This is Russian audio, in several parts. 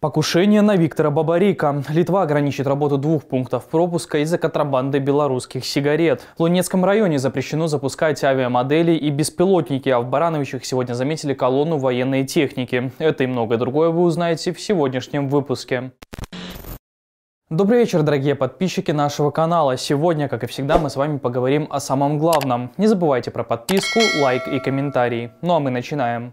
Покушение на Виктора Бабарика. Литва ограничит работу двух пунктов пропуска из-за контрабанды белорусских сигарет. В Лунецком районе запрещено запускать авиамодели и беспилотники, а в Барановичах сегодня заметили колонну военной техники. Это и многое другое вы узнаете в сегодняшнем выпуске. Добрый вечер, дорогие подписчики нашего канала. Сегодня, как и всегда, мы с вами поговорим о самом главном. Не забывайте про подписку, лайк и комментарий. Ну а мы начинаем.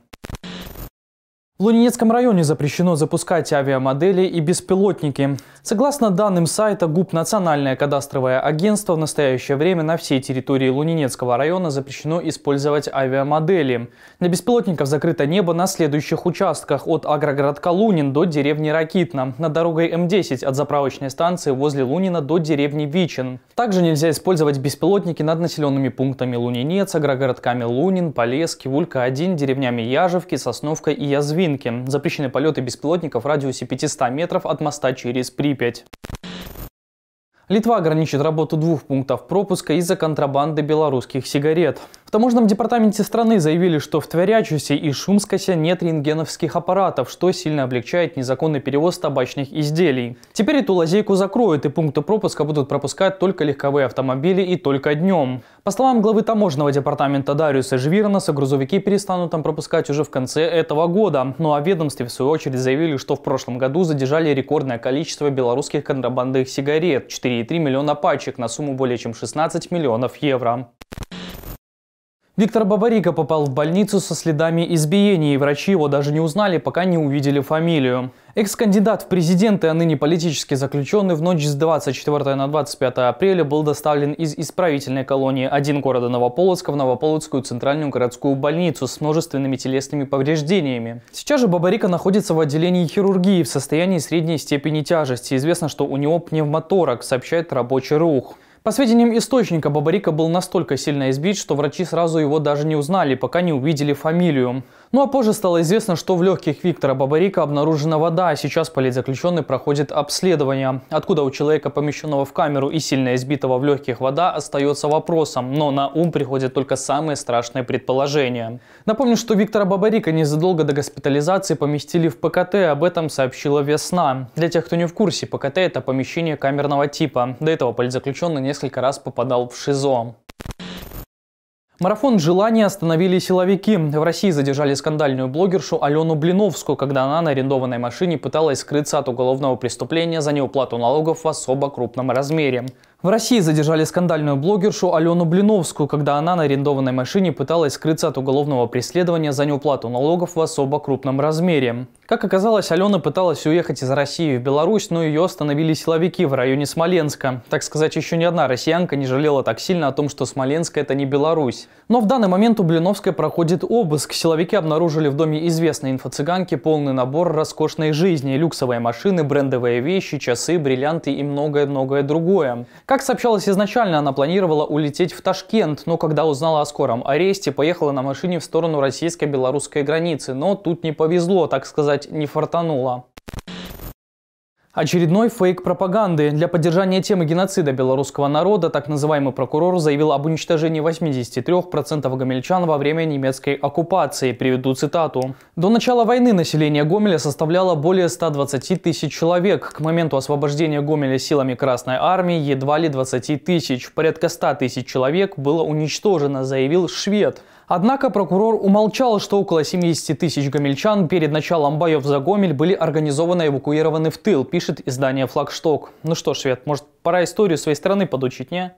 В Лунинецком районе запрещено запускать авиамодели и беспилотники. Согласно данным сайта ГУП «Национальное кадастровое агентство», в настоящее время на всей территории Лунинецкого района запрещено использовать авиамодели. Для беспилотников закрыто небо на следующих участках от агрогородка Лунин до деревни Ракитна, на дорогой М10 от заправочной станции возле Лунина до деревни Вичин. Также нельзя использовать беспилотники над населенными пунктами Лунинец, агрогородками Лунин, Полески, Вулька-1, деревнями Яжевки, Сосновка и Язвин. Новинки. Запрещены полеты беспилотников в радиусе 500 метров от моста через Припять. Литва ограничит работу двух пунктов пропуска из-за контрабанды белорусских сигарет. В таможенном департаменте страны заявили, что в Тверячусе и Шумскосе нет рентгеновских аппаратов, что сильно облегчает незаконный перевоз табачных изделий. Теперь эту лазейку закроют и пункты пропуска будут пропускать только легковые автомобили и только днем. По словам главы таможенного департамента Дариуса Жвирнаса, грузовики перестанут там пропускать уже в конце этого года. Ну а ведомстве в свою очередь заявили, что в прошлом году задержали рекордное количество белорусских контрабандных сигарет – 4,3 миллиона пачек на сумму более чем 16 миллионов евро. Виктор Бабарико попал в больницу со следами избиения, и врачи его даже не узнали, пока не увидели фамилию. Экс-кандидат в президенты, а ныне политически заключенный, в ночь с 24 на 25 апреля был доставлен из исправительной колонии один города Новополоцка в Новополоцкую центральную городскую больницу с множественными телесными повреждениями. Сейчас же Бабарика находится в отделении хирургии в состоянии средней степени тяжести. Известно, что у него пневмоторак, сообщает рабочий рух. По сведениям источника, Бабарика был настолько сильно избит, что врачи сразу его даже не узнали, пока не увидели фамилию. Ну а позже стало известно, что в легких Виктора Бабарика обнаружена вода, а сейчас политзаключенный проходит обследование. Откуда у человека, помещенного в камеру и сильно избитого в легких вода, остается вопросом, но на ум приходят только самые страшные предположения. Напомню, что Виктора Бабарика незадолго до госпитализации поместили в ПКТ, об этом сообщила Весна. Для тех, кто не в курсе, ПКТ – это помещение камерного типа. До этого политзаключенный несколько раз попадал в ШИЗО. Марафон желания остановили силовики. В России задержали скандальную блогершу Алену Блиновскую, когда она на арендованной машине пыталась скрыться от уголовного преступления за неуплату налогов в особо крупном размере. В России задержали скандальную блогершу Алену Блиновскую, когда она на арендованной машине пыталась скрыться от уголовного преследования за неуплату налогов в особо крупном размере. Как оказалось, Алена пыталась уехать из России в Беларусь, но ее остановили силовики в районе Смоленска. Так сказать, еще ни одна россиянка не жалела так сильно о том, что Смоленск – это не Беларусь. Но в данный момент у Блиновской проходит обыск. Силовики обнаружили в доме известной инфо-цыганки полный набор роскошной жизни – люксовые машины, брендовые вещи, часы, бриллианты и многое-многое другое. Как сообщалось изначально, она планировала улететь в Ташкент, но когда узнала о скором аресте, поехала на машине в сторону российско-белорусской границы. Но тут не повезло, так сказать сказать, не фартануло. Очередной фейк пропаганды. Для поддержания темы геноцида белорусского народа так называемый прокурор заявил об уничтожении 83% гомельчан во время немецкой оккупации. Приведу цитату. До начала войны население Гомеля составляло более 120 тысяч человек. К моменту освобождения Гомеля силами Красной Армии едва ли 20 тысяч. Порядка 100 тысяч человек было уничтожено, заявил швед. Однако прокурор умолчал, что около 70 тысяч гомельчан перед началом боев за Гомель были организованно эвакуированы в тыл, пишет пишет издание «Флагшток». Ну что Швед, может, пора историю своей страны подучить, не?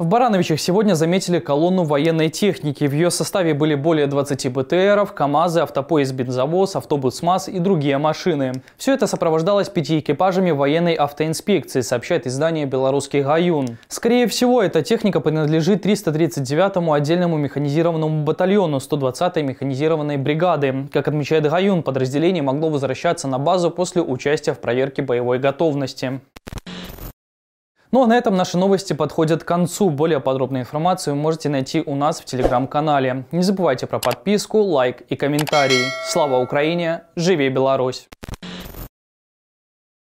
В Барановичах сегодня заметили колонну военной техники. В ее составе были более 20 БТРов, КАМАЗы, автопоезд «Бензовоз», автобус МАЗ и другие машины. Все это сопровождалось пяти экипажами военной автоинспекции, сообщает издание «Белорусский Гаюн». Скорее всего, эта техника принадлежит 339-му отдельному механизированному батальону 120-й механизированной бригады. Как отмечает Гаюн, подразделение могло возвращаться на базу после участия в проверке боевой готовности. Ну а на этом наши новости подходят к концу. Более подробную информацию вы можете найти у нас в телеграм-канале. Не забывайте про подписку, лайк и комментарии. Слава Украине! Живи Беларусь!